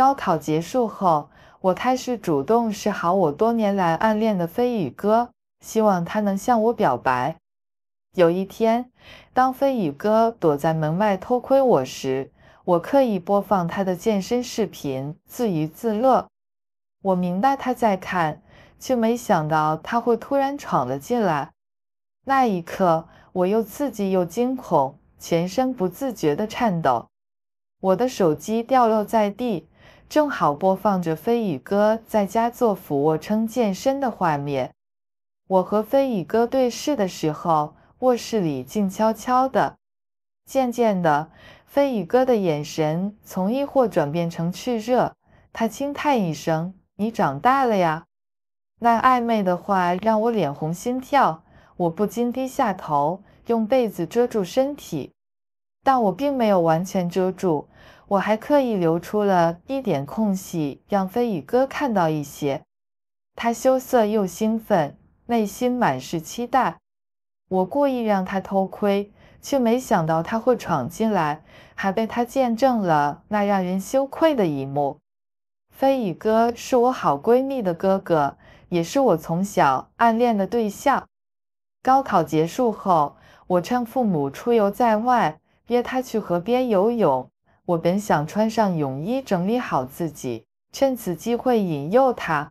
高考结束后，我开始主动示好我多年来暗恋的飞宇哥，希望他能向我表白。有一天，当飞宇哥躲在门外偷窥我时，我刻意播放他的健身视频自娱自乐。我明白他在看，却没想到他会突然闯了进来。那一刻，我又刺激又惊恐，全身不自觉地颤抖。我的手机掉落在地。正好播放着飞宇哥在家做俯卧撑健身的画面。我和飞宇哥对视的时候，卧室里静悄悄的。渐渐的，飞宇哥的眼神从疑惑转变成炽热。他轻叹一声：“你长大了呀。”那暧昧的话让我脸红心跳，我不禁低下头，用被子遮住身体。但我并没有完全遮住。我还刻意留出了一点空隙，让飞宇哥看到一些。他羞涩又兴奋，内心满是期待。我故意让他偷窥，却没想到他会闯进来，还被他见证了那让人羞愧的一幕。飞宇哥是我好闺蜜的哥哥，也是我从小暗恋的对象。高考结束后，我趁父母出游在外，约他去河边游泳。我本想穿上泳衣，整理好自己，趁此机会引诱他。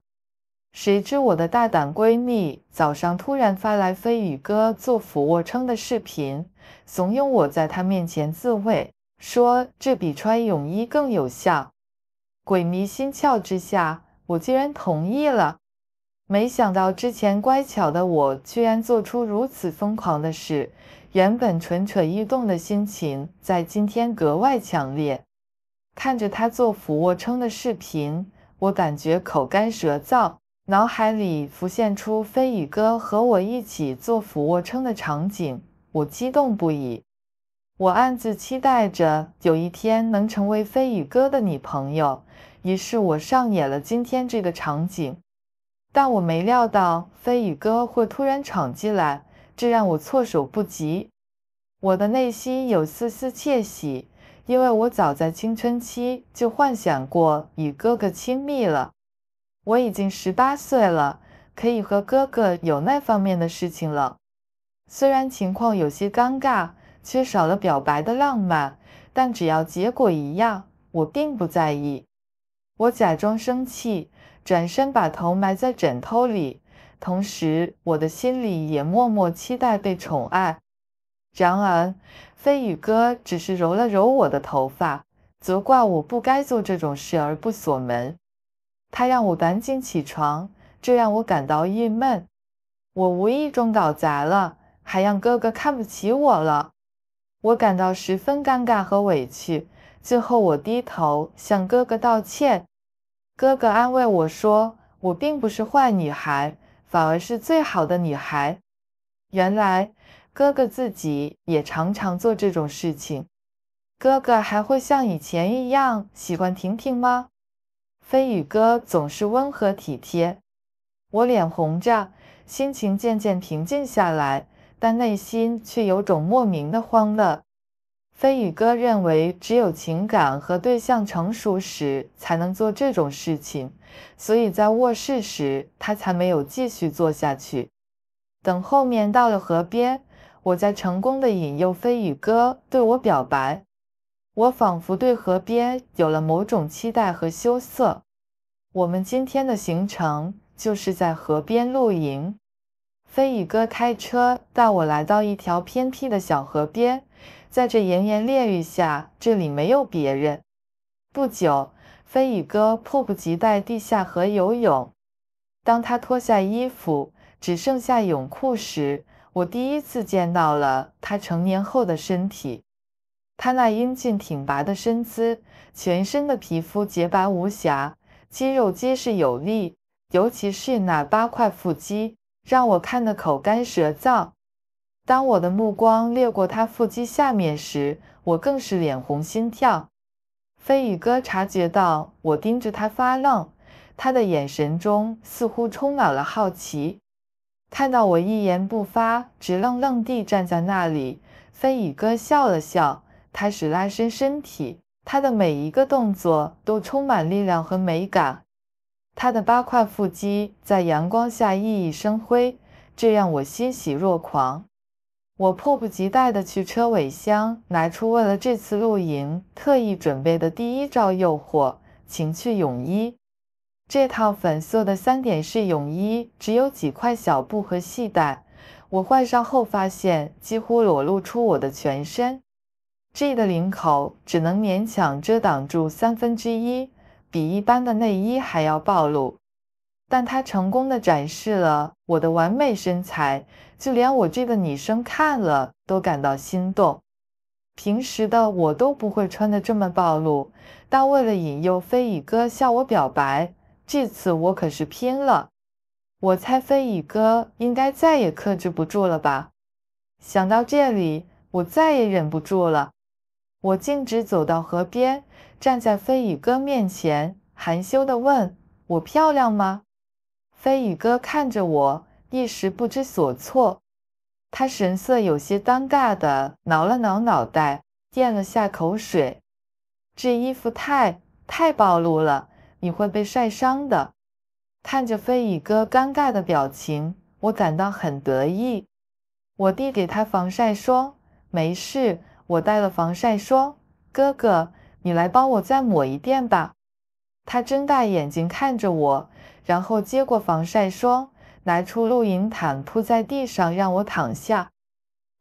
谁知我的大胆闺蜜早上突然发来飞宇哥做俯卧撑的视频，怂恿我在他面前自慰，说这比穿泳衣更有效。鬼迷心窍之下，我竟然同意了。没想到之前乖巧的我，居然做出如此疯狂的事。原本蠢蠢欲动的心情在今天格外强烈。看着他做俯卧撑的视频，我感觉口干舌燥，脑海里浮现出飞宇哥和我一起做俯卧撑的场景，我激动不已。我暗自期待着有一天能成为飞宇哥的女朋友，于是我上演了今天这个场景。但我没料到飞宇哥会突然闯进来。这让我措手不及，我的内心有丝丝窃喜，因为我早在青春期就幻想过与哥哥亲密了。我已经十八岁了，可以和哥哥有那方面的事情了。虽然情况有些尴尬，缺少了表白的浪漫，但只要结果一样，我并不在意。我假装生气，转身把头埋在枕头里。同时，我的心里也默默期待被宠爱。然而，飞宇哥只是揉了揉我的头发，责怪我不该做这种事而不锁门。他让我赶紧起床，这让我感到郁闷。我无意中搞砸了，还让哥哥看不起我了，我感到十分尴尬和委屈。最后，我低头向哥哥道歉。哥哥安慰我说：“我并不是坏女孩。”反而是最好的女孩。原来哥哥自己也常常做这种事情。哥哥还会像以前一样喜欢婷婷吗？飞宇哥总是温和体贴。我脸红着，心情渐渐平静下来，但内心却有种莫名的慌乱。飞宇哥认为，只有情感和对象成熟时，才能做这种事情，所以在卧室时，他才没有继续做下去。等后面到了河边，我在成功的引诱飞宇哥对我表白。我仿佛对河边有了某种期待和羞涩。我们今天的行程就是在河边露营。飞宇哥开车带我来到一条偏僻的小河边。在这炎炎烈日下，这里没有别人。不久，飞宇哥迫不及待地下河游泳。当他脱下衣服，只剩下泳裤时，我第一次见到了他成年后的身体。他那英俊挺拔的身姿，全身的皮肤洁白无瑕，肌肉结实有力，尤其是那八块腹肌，让我看得口干舌燥。当我的目光掠过他腹肌下面时，我更是脸红心跳。飞宇哥察觉到我盯着他发愣，他的眼神中似乎充满了好奇。看到我一言不发，直愣愣地站在那里，飞宇哥笑了笑，开始拉伸身体。他的每一个动作都充满力量和美感。他的八块腹肌在阳光下熠熠生辉，这让我欣喜若狂。我迫不及待地去车尾箱，拿出为了这次露营特意准备的第一招诱惑情趣泳衣。这套粉色的三点式泳衣只有几块小布和细带，我换上后发现几乎裸露出我的全身。G 的领口只能勉强遮挡住三分之一，比一般的内衣还要暴露，但它成功地展示了我的完美身材。就连我这个女生看了都感到心动。平时的我都不会穿的这么暴露，但为了引诱飞宇哥向我表白，这次我可是拼了。我猜飞宇哥应该再也克制不住了吧。想到这里，我再也忍不住了。我径直走到河边，站在飞宇哥面前，含羞的问我漂亮吗？飞宇哥看着我。一时不知所措，他神色有些尴尬的挠了挠脑袋，咽了下口水。这衣服太太暴露了，你会被晒伤的。看着飞宇哥尴尬的表情，我感到很得意。我递给他防晒霜，没事，我带了防晒霜。哥哥，你来帮我再抹一遍吧。他睁大眼睛看着我，然后接过防晒霜。拿出露营毯铺在地上，让我躺下。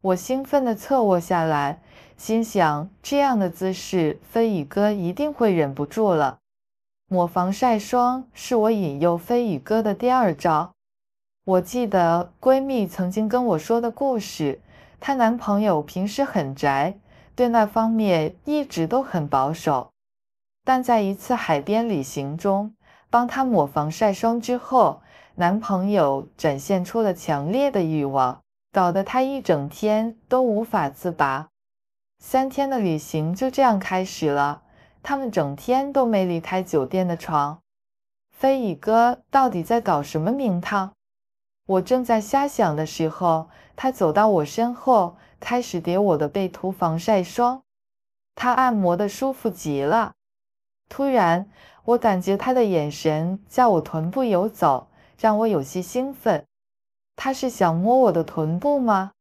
我兴奋地侧卧下来，心想这样的姿势，飞宇哥一定会忍不住了。抹防晒霜是我引诱飞宇哥的第二招。我记得闺蜜曾经跟我说的故事，她男朋友平时很宅，对那方面一直都很保守，但在一次海边旅行中，帮他抹防晒霜之后。男朋友展现出了强烈的欲望，搞得他一整天都无法自拔。三天的旅行就这样开始了，他们整天都没离开酒店的床。飞宇哥到底在搞什么名堂？我正在瞎想的时候，他走到我身后，开始叠我的被，涂防晒霜。他按摩的舒服极了。突然，我感觉他的眼神在我臀部游走。让我有些兴奋，他是想摸我的臀部吗？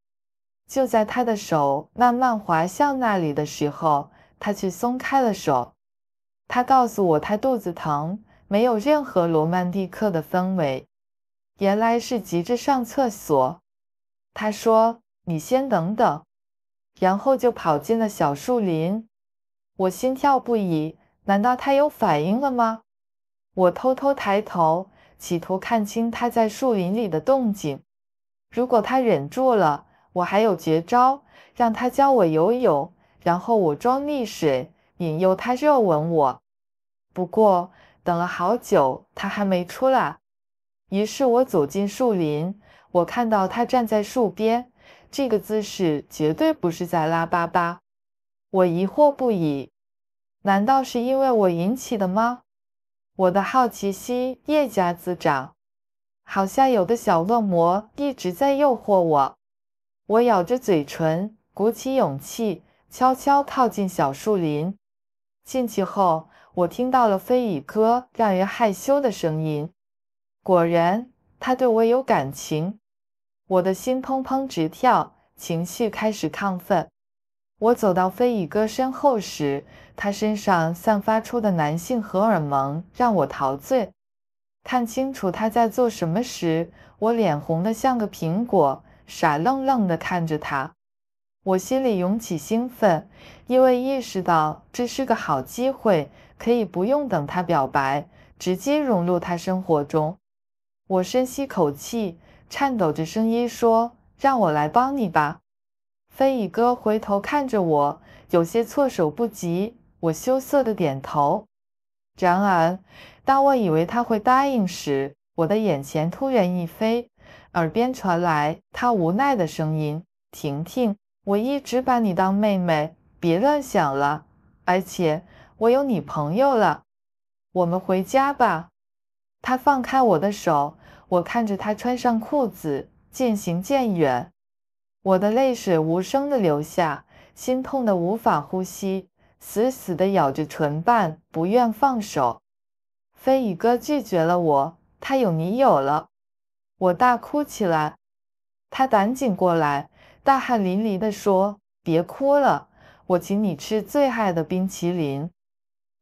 就在他的手慢慢滑向那里的时候，他却松开了手。他告诉我他肚子疼，没有任何罗曼蒂克的氛围，原来是急着上厕所。他说：“你先等等。”然后就跑进了小树林。我心跳不已，难道他有反应了吗？我偷偷抬头。企图看清他在树林里的动静。如果他忍住了，我还有绝招，让他教我游泳，然后我装溺水，引诱他热吻我。不过等了好久，他还没出来。于是我走进树林，我看到他站在树边，这个姿势绝对不是在拉粑粑。我疑惑不已，难道是因为我引起的吗？我的好奇心越加滋长，好像有的小恶魔一直在诱惑我。我咬着嘴唇，鼓起勇气，悄悄靠近小树林。进去后，我听到了飞羽哥让人害羞的声音。果然，他对我有感情。我的心砰砰直跳，情绪开始亢奋。我走到飞宇哥身后时，他身上散发出的男性荷尔蒙让我陶醉。看清楚他在做什么时，我脸红的像个苹果，傻愣愣的看着他。我心里涌起兴奋，因为意识到这是个好机会，可以不用等他表白，直接融入他生活中。我深吸口气，颤抖着声音说：“让我来帮你吧。”飞宇哥回头看着我，有些措手不及。我羞涩的点头。然而，当我以为他会答应时，我的眼前突然一飞，耳边传来他无奈的声音：“婷婷，我一直把你当妹妹，别乱想了。而且我有女朋友了，我们回家吧。”他放开我的手，我看着他穿上裤子，渐行渐远。我的泪水无声的流下，心痛的无法呼吸，死死的咬着唇瓣，不愿放手。飞宇哥拒绝了我，他有女友了。我大哭起来，他赶紧过来，大汗淋漓的说：“别哭了，我请你吃最爱的冰淇淋。”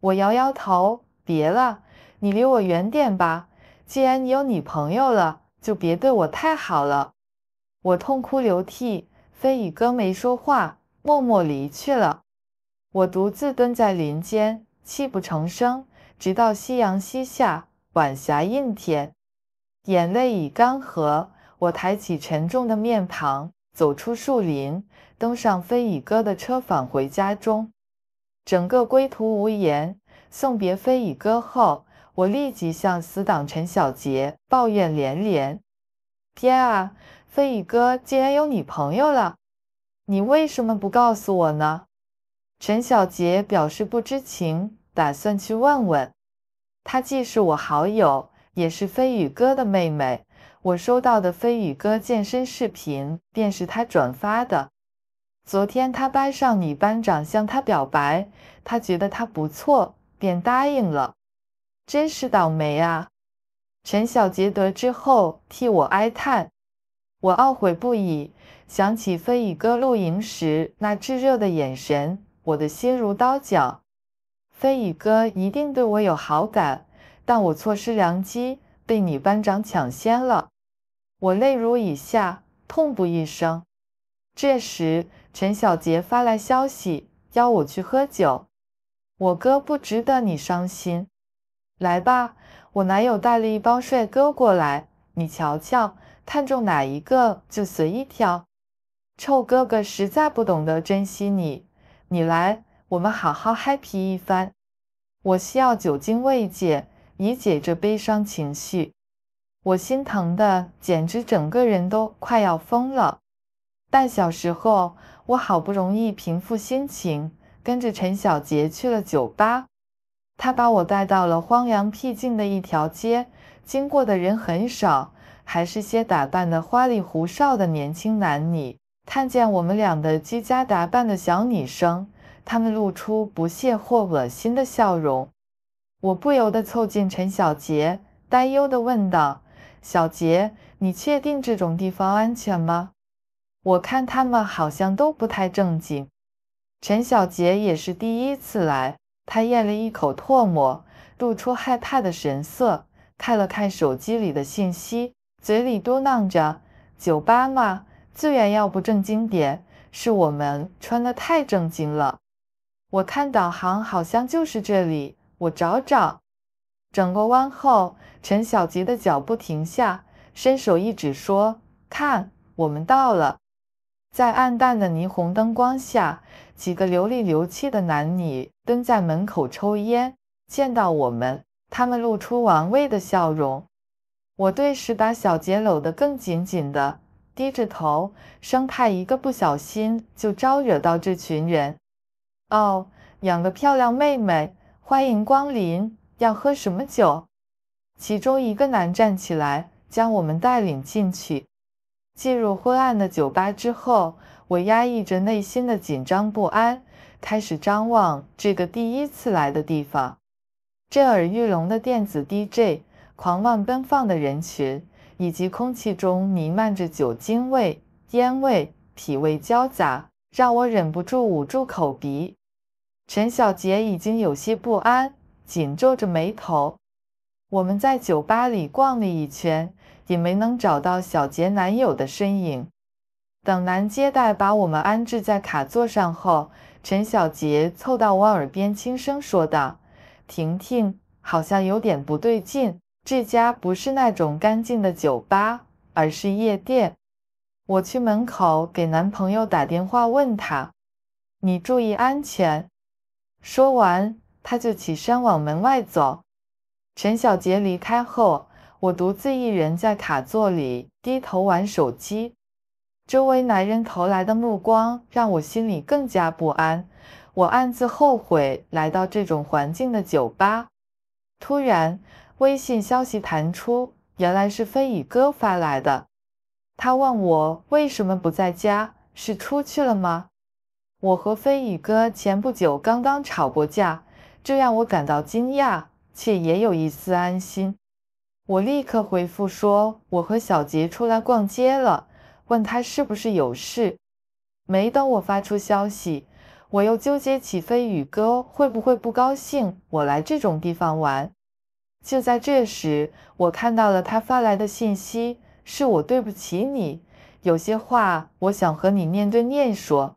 我摇摇头，别了，你离我远点吧。既然你有女朋友了，就别对我太好了。我痛哭流涕，飞宇哥没说话，默默离去了。我独自蹲在林间，泣不成声，直到夕阳西下，晚霞映天，眼泪已干涸。我抬起沉重的面庞，走出树林，登上飞宇哥的车，返回家中。整个归途无言。送别飞宇哥后，我立即向死党陈小杰抱怨连连：“天啊！”飞宇哥竟然有女朋友了，你为什么不告诉我呢？陈小杰表示不知情，打算去问问。她既是我好友，也是飞宇哥的妹妹。我收到的飞宇哥健身视频便是他转发的。昨天他班上女班长向他表白，他觉得他不错，便答应了。真是倒霉啊！陈小杰得知后替我哀叹。我懊悔不已，想起飞宇哥露营时那炙热的眼神，我的心如刀绞。飞宇哥一定对我有好感，但我错失良机，被女班长抢先了。我泪如雨下，痛不欲生。这时，陈小杰发来消息，邀我去喝酒。我哥不值得你伤心。来吧，我男友带了一帮帅哥过来，你瞧瞧。看中哪一个就随意挑，臭哥哥实在不懂得珍惜你。你来，我们好好嗨皮一番。我需要酒精慰藉，以解这悲伤情绪。我心疼的简直整个人都快要疯了。半小时后，我好不容易平复心情，跟着陈小杰去了酒吧。他把我带到了荒凉僻静的一条街，经过的人很少。还是些打扮的花里胡哨的年轻男女，看见我们俩的居家打扮的小女生，他们露出不屑或恶心的笑容。我不由得凑近陈小杰，担忧地问道：“小杰，你确定这种地方安全吗？我看他们好像都不太正经。”陈小杰也是第一次来，他咽了一口唾沫，露出害怕的神色，看了看手机里的信息。嘴里嘟囔着：“酒吧嘛，自然要不正经点。是我们穿的太正经了。”我看导航好像就是这里，我找找。转过弯后，陈小吉的脚步停下，伸手一指说：“看，我们到了。”在暗淡的霓虹灯光下，几个流里流气的男女蹲在门口抽烟。见到我们，他们露出玩味的笑容。我顿时把小杰搂得更紧紧的，低着头，生怕一个不小心就招惹到这群人。哦，养个漂亮妹妹，欢迎光临，要喝什么酒？其中一个男站起来，将我们带领进去。进入昏暗的酒吧之后，我压抑着内心的紧张不安，开始张望这个第一次来的地方。震耳欲聋的电子 DJ。狂妄奔放的人群，以及空气中弥漫着酒精味、烟味、体味交杂，让我忍不住捂住口鼻。陈小杰已经有些不安，紧皱着眉头。我们在酒吧里逛了一圈，也没能找到小杰男友的身影。等男接待把我们安置在卡座上后，陈小杰凑到我耳边轻声说道：“婷婷，好像有点不对劲。”这家不是那种干净的酒吧，而是夜店。我去门口给男朋友打电话，问他：“你注意安全。”说完，他就起身往门外走。陈小杰离开后，我独自一人在卡座里低头玩手机，周围男人投来的目光让我心里更加不安。我暗自后悔来到这种环境的酒吧。突然，微信消息弹出，原来是飞宇哥发来的。他问我为什么不在家，是出去了吗？我和飞宇哥前不久刚刚吵过架，这让我感到惊讶，却也有一丝安心。我立刻回复说我和小杰出来逛街了，问他是不是有事。没等我发出消息，我又纠结起飞宇哥会不会不高兴我来这种地方玩。就在这时，我看到了他发来的信息：“是我对不起你，有些话我想和你面对面说。”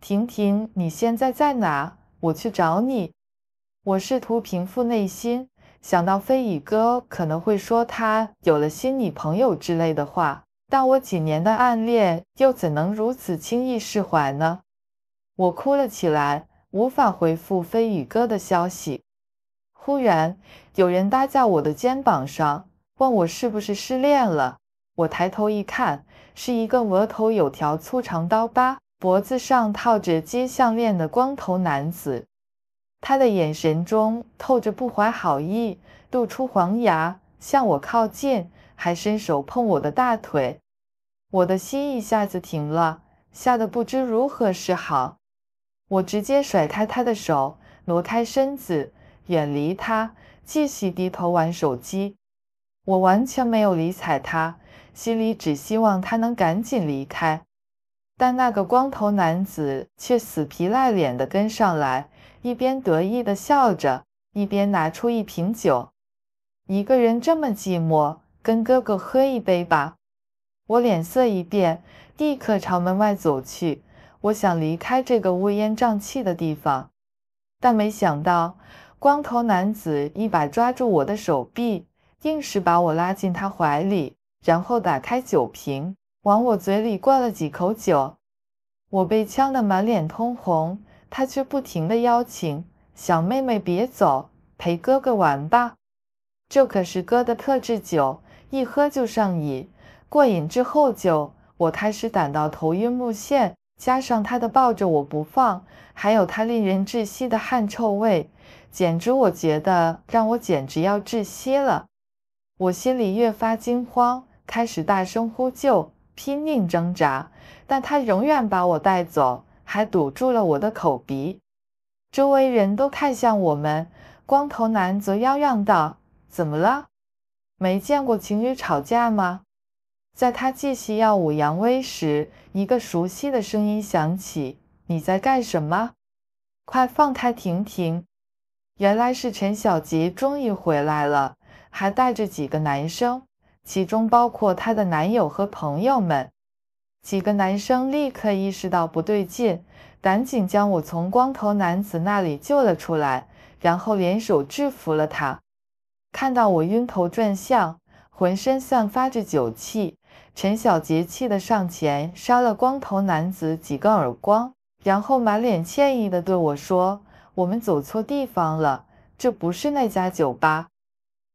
婷婷，你现在在哪？我去找你。我试图平复内心，想到飞宇哥可能会说他有了新女朋友之类的话，但我几年的暗恋又怎能如此轻易释怀呢？我哭了起来，无法回复飞宇哥的消息。忽然，有人搭在我的肩膀上，问我是不是失恋了。我抬头一看，是一个额头有条粗长刀疤、脖子上套着金项链的光头男子。他的眼神中透着不怀好意，露出黄牙，向我靠近，还伸手碰我的大腿。我的心一下子停了，吓得不知如何是好。我直接甩开他的手，挪开身子。远离他，继续低头玩手机。我完全没有理睬他，心里只希望他能赶紧离开。但那个光头男子却死皮赖脸地跟上来，一边得意地笑着，一边拿出一瓶酒。一个人这么寂寞，跟哥哥喝一杯吧。我脸色一变，立刻朝门外走去。我想离开这个乌烟瘴气的地方，但没想到。光头男子一把抓住我的手臂，硬是把我拉进他怀里，然后打开酒瓶，往我嘴里灌了几口酒。我被呛得满脸通红，他却不停的邀请小妹妹别走，陪哥哥玩吧。这可是哥的特制酒，一喝就上瘾。过瘾之后酒，我开始感到头晕目眩，加上他的抱着我不放，还有他令人窒息的汗臭味。简直，我觉得让我简直要窒息了。我心里越发惊慌，开始大声呼救，拼命挣扎，但他永远把我带走，还堵住了我的口鼻。周围人都看向我们，光头男则妖嚷道：“怎么了？没见过情侣吵架吗？”在他继续耀武扬威时，一个熟悉的声音响起：“你在干什么？快放开婷婷！”原来是陈小杰终于回来了，还带着几个男生，其中包括他的男友和朋友们。几个男生立刻意识到不对劲，赶紧将我从光头男子那里救了出来，然后联手制服了他。看到我晕头转向，浑身散发着酒气，陈小杰气得上前扇了光头男子几个耳光，然后满脸歉意地对我说。我们走错地方了，这不是那家酒吧。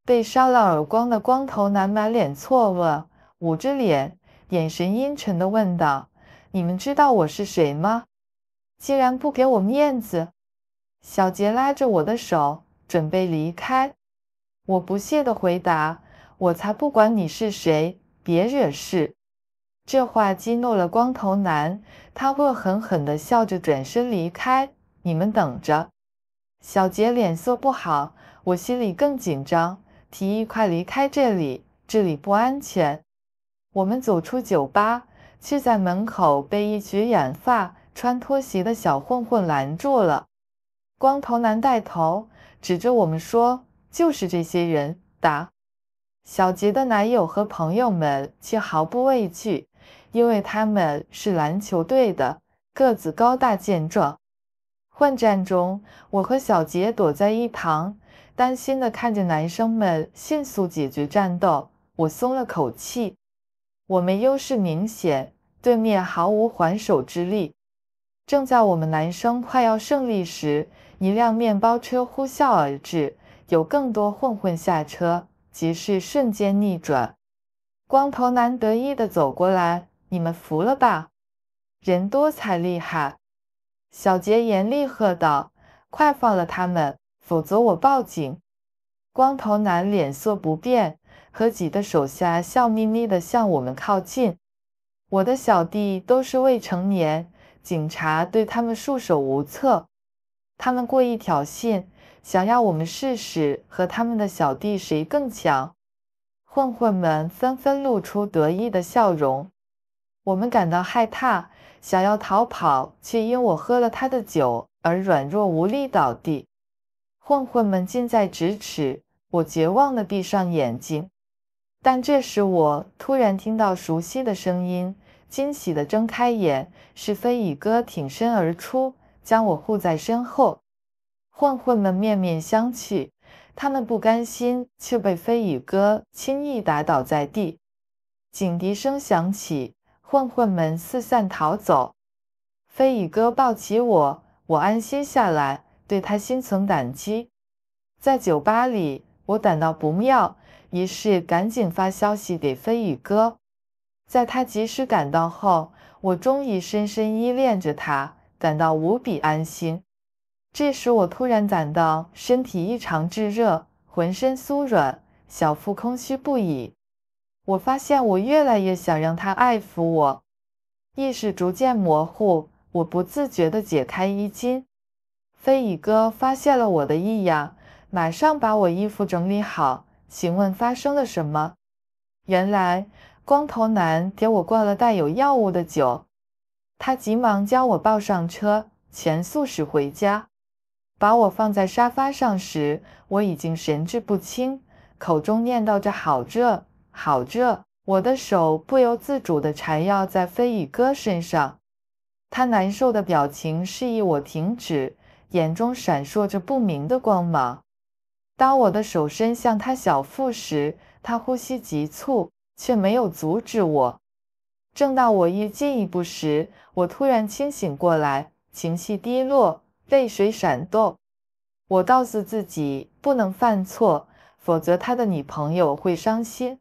被扇了耳光的光头男满脸错愕，捂着脸，眼神阴沉的问道：“你们知道我是谁吗？”竟然不给我面子！小杰拉着我的手，准备离开。我不屑的回答：“我才不管你是谁，别惹事。”这话激怒了光头男，他恶狠狠的笑着转身离开。你们等着！小杰脸色不好，我心里更紧张，提议快离开这里，这里不安全。我们走出酒吧，却在门口被一群染发、穿拖鞋的小混混拦住了。光头男带头，指着我们说：“就是这些人！”答。小杰的男友和朋友们却毫不畏惧，因为他们是篮球队的，个子高大健壮。混战中，我和小杰躲在一旁，担心的看着男生们迅速解决战斗。我松了口气，我们优势明显，对面毫无还手之力。正在我们男生快要胜利时，一辆面包车呼啸而至，有更多混混下车，局势瞬间逆转。光头男得意的走过来：“你们服了吧？人多才厉害。”小杰严厉喝道：“快放了他们，否则我报警！”光头男脸色不变，和几个手下笑眯眯地向我们靠近。我的小弟都是未成年，警察对他们束手无策。他们故意挑衅，想要我们试试和他们的小弟谁更强。混混们纷纷露出得意的笑容，我们感到害怕。想要逃跑，却因我喝了他的酒而软弱无力倒地。混混们近在咫尺，我绝望地闭上眼睛。但这时，我突然听到熟悉的声音，惊喜地睁开眼，是飞羽哥挺身而出，将我护在身后。混混们面面相觑，他们不甘心，却被飞羽哥轻易打倒在地。警笛声响起。混混们四散逃走，飞宇哥抱起我，我安心下来，对他心存感激。在酒吧里，我感到不妙，于是赶紧发消息给飞宇哥。在他及时赶到后，我终于深深依恋着他，感到无比安心。这时，我突然感到身体异常炙热，浑身酥软，小腹空虚不已。我发现我越来越想让他爱抚我，意识逐渐模糊，我不自觉的解开衣襟。飞蚁哥发现了我的异样，马上把我衣服整理好。请问发生了什么？原来光头男给我灌了带有药物的酒，他急忙将我抱上车，全速驶回家。把我放在沙发上时，我已经神志不清，口中念叨着“好热”。好热，我的手不由自主地缠绕在飞宇哥身上，他难受的表情示意我停止，眼中闪烁着不明的光芒。当我的手伸向他小腹时，他呼吸急促，却没有阻止我。正当我欲进一步时，我突然清醒过来，情绪低落，泪水闪动。我告诉自己不能犯错，否则他的女朋友会伤心。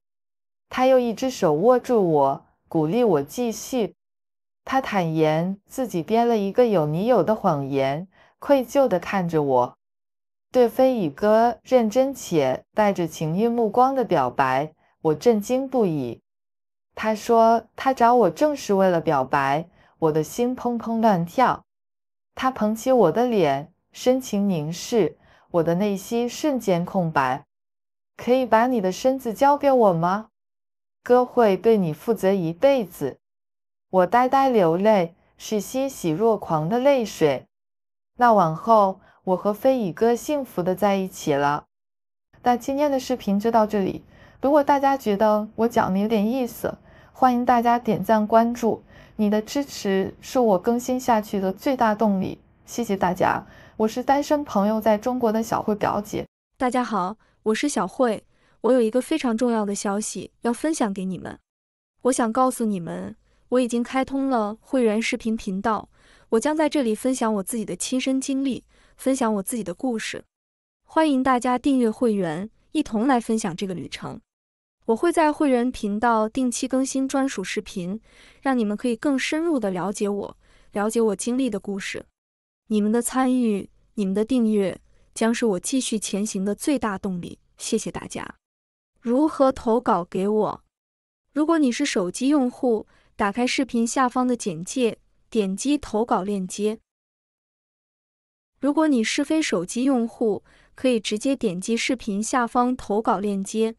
他又一只手握住我，鼓励我继续。他坦言自己编了一个有女友的谎言，愧疚的看着我，对飞宇哥认真且带着情欲目光的表白，我震惊不已。他说他找我正是为了表白，我的心砰砰乱跳。他捧起我的脸，深情凝视，我的内心瞬间空白。可以把你的身子交给我吗？哥会对你负责一辈子，我呆呆流泪，是欣喜若狂的泪水。那往后，我和飞宇哥幸福的在一起了。那今天的视频就到这里，如果大家觉得我讲的有点意思，欢迎大家点赞关注，你的支持是我更新下去的最大动力。谢谢大家，我是单身朋友在中国的小慧表姐。大家好，我是小慧。我有一个非常重要的消息要分享给你们。我想告诉你们，我已经开通了会员视频频道，我将在这里分享我自己的亲身经历，分享我自己的故事。欢迎大家订阅会员，一同来分享这个旅程。我会在会员频道定期更新专属视频，让你们可以更深入的了解我，了解我经历的故事。你们的参与，你们的订阅，将是我继续前行的最大动力。谢谢大家。如何投稿给我？如果你是手机用户，打开视频下方的简介，点击投稿链接；如果你是非手机用户，可以直接点击视频下方投稿链接。